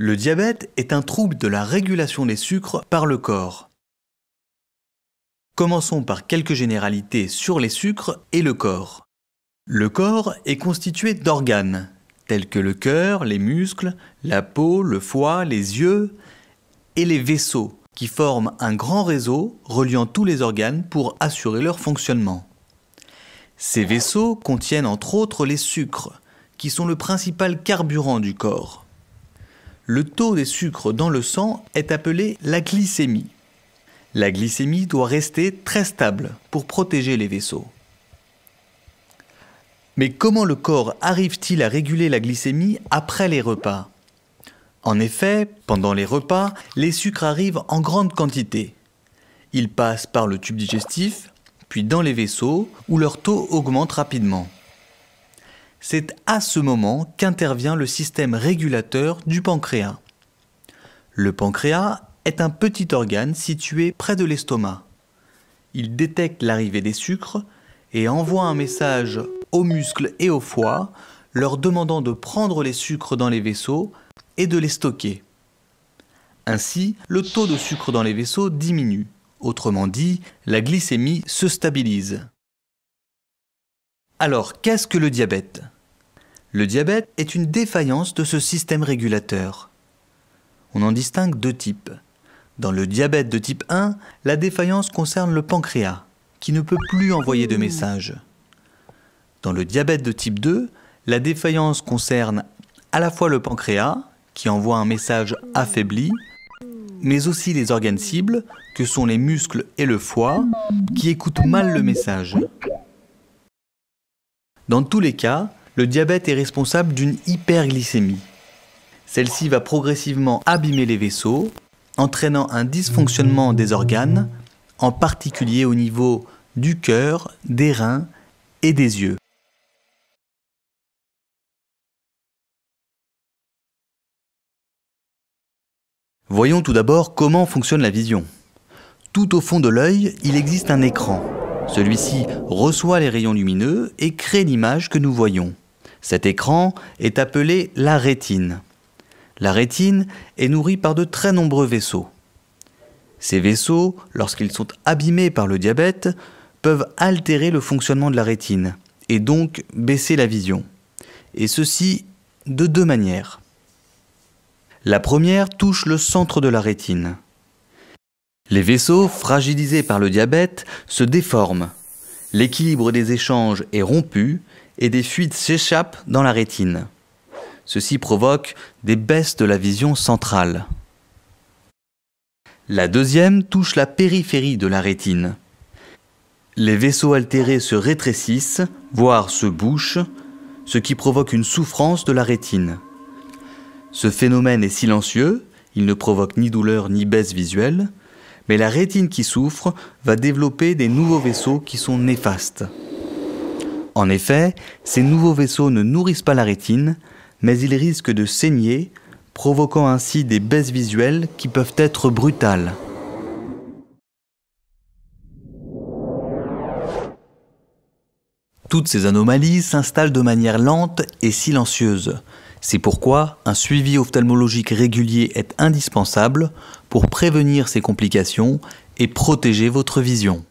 Le diabète est un trouble de la régulation des sucres par le corps. Commençons par quelques généralités sur les sucres et le corps. Le corps est constitué d'organes, tels que le cœur, les muscles, la peau, le foie, les yeux et les vaisseaux, qui forment un grand réseau reliant tous les organes pour assurer leur fonctionnement. Ces vaisseaux contiennent entre autres les sucres, qui sont le principal carburant du corps le taux des sucres dans le sang est appelé la glycémie. La glycémie doit rester très stable pour protéger les vaisseaux. Mais comment le corps arrive-t-il à réguler la glycémie après les repas En effet, pendant les repas, les sucres arrivent en grande quantité. Ils passent par le tube digestif, puis dans les vaisseaux, où leur taux augmente rapidement. C'est à ce moment qu'intervient le système régulateur du pancréas. Le pancréas est un petit organe situé près de l'estomac. Il détecte l'arrivée des sucres et envoie un message aux muscles et au foie leur demandant de prendre les sucres dans les vaisseaux et de les stocker. Ainsi, le taux de sucre dans les vaisseaux diminue. Autrement dit, la glycémie se stabilise. Alors, qu'est-ce que le diabète le diabète est une défaillance de ce système régulateur. On en distingue deux types. Dans le diabète de type 1, la défaillance concerne le pancréas, qui ne peut plus envoyer de messages. Dans le diabète de type 2, la défaillance concerne à la fois le pancréas, qui envoie un message affaibli, mais aussi les organes cibles, que sont les muscles et le foie, qui écoutent mal le message. Dans tous les cas, le diabète est responsable d'une hyperglycémie. Celle-ci va progressivement abîmer les vaisseaux, entraînant un dysfonctionnement des organes, en particulier au niveau du cœur, des reins et des yeux. Voyons tout d'abord comment fonctionne la vision. Tout au fond de l'œil, il existe un écran. Celui-ci reçoit les rayons lumineux et crée l'image que nous voyons. Cet écran est appelé la rétine. La rétine est nourrie par de très nombreux vaisseaux. Ces vaisseaux, lorsqu'ils sont abîmés par le diabète, peuvent altérer le fonctionnement de la rétine et donc baisser la vision. Et ceci de deux manières. La première touche le centre de la rétine. Les vaisseaux, fragilisés par le diabète, se déforment. L'équilibre des échanges est rompu et des fuites s'échappent dans la rétine. Ceci provoque des baisses de la vision centrale. La deuxième touche la périphérie de la rétine. Les vaisseaux altérés se rétrécissent, voire se bouchent, ce qui provoque une souffrance de la rétine. Ce phénomène est silencieux, il ne provoque ni douleur ni baisse visuelle, mais la rétine qui souffre va développer des nouveaux vaisseaux qui sont néfastes. En effet, ces nouveaux vaisseaux ne nourrissent pas la rétine, mais ils risquent de saigner, provoquant ainsi des baisses visuelles qui peuvent être brutales. Toutes ces anomalies s'installent de manière lente et silencieuse. C'est pourquoi un suivi ophtalmologique régulier est indispensable pour prévenir ces complications et protéger votre vision.